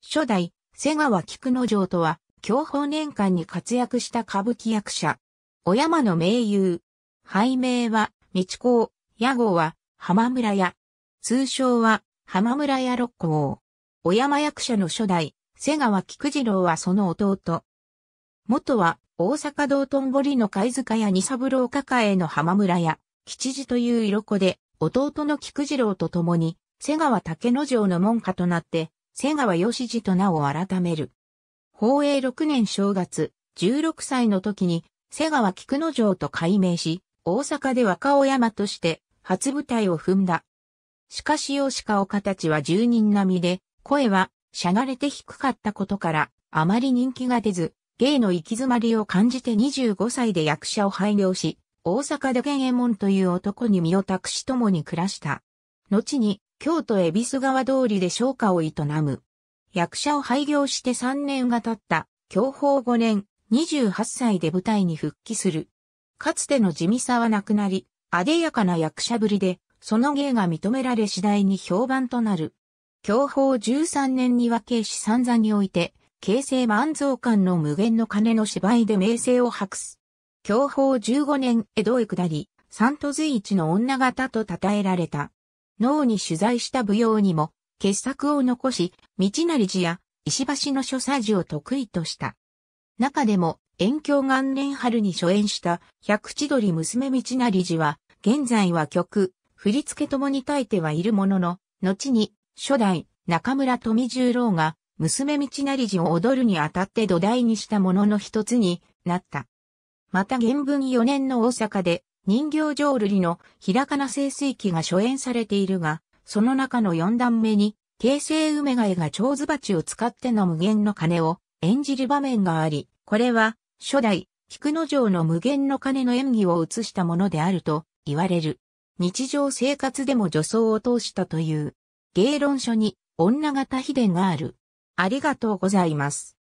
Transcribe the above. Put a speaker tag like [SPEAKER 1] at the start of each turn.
[SPEAKER 1] 初代、瀬川菊之丞とは、享保年間に活躍した歌舞伎役者。小山の名優。俳名は、道子。屋号は、浜村屋。通称は、浜村屋六甲。小山役者の初代、瀬川菊次郎はその弟。元は、大阪道頓堀の貝塚屋二三郎抱えの浜村屋、吉次という色子で、弟の菊次郎と共に、瀬川竹之丞の門下となって、瀬川義次と名を改める。宝永6年正月、16歳の時に、瀬川菊之丞と改名し、大阪で若尾山として、初舞台を踏んだ。しかし川姿た形は住人並みで、声は、しゃがれて低かったことから、あまり人気が出ず、芸の行き詰まりを感じて25歳で役者を廃業し、大阪で源右衛門という男に身を託し共に暮らした。後に、京都恵比寿川通りで商家を営む。役者を廃業して3年が経った、享保5年、28歳で舞台に復帰する。かつての地味さはなくなり、あでやかな役者ぶりで、その芸が認められ次第に評判となる。享保13年には慶子三座において、形成万蔵館の無限の鐘の芝居で名声を博す。享保15年江戸へ下り、三都随一の女方と称えられた。脳に取材した舞踊にも、傑作を残し、道成寺や石橋の所作寺を得意とした。中でも、遠鏡元年春に初演した百千鳥娘道成寺は、現在は曲、振り付けともに耐えてはいるものの、後に、初代中村富十郎が、娘道成寺を踊るにあたって土台にしたものの一つになった。また原文4年の大阪で、人形浄瑠璃のひらかな清水器が初演されているが、その中の四段目に、京成梅ヶが蝶ズ鉢を使っての無限の鐘を演じる場面があり、これは初代菊之丞の無限の鐘の演技を映したものであると言われる。日常生活でも女装を通したという。芸論書に女型秘伝がある。ありがとうございます。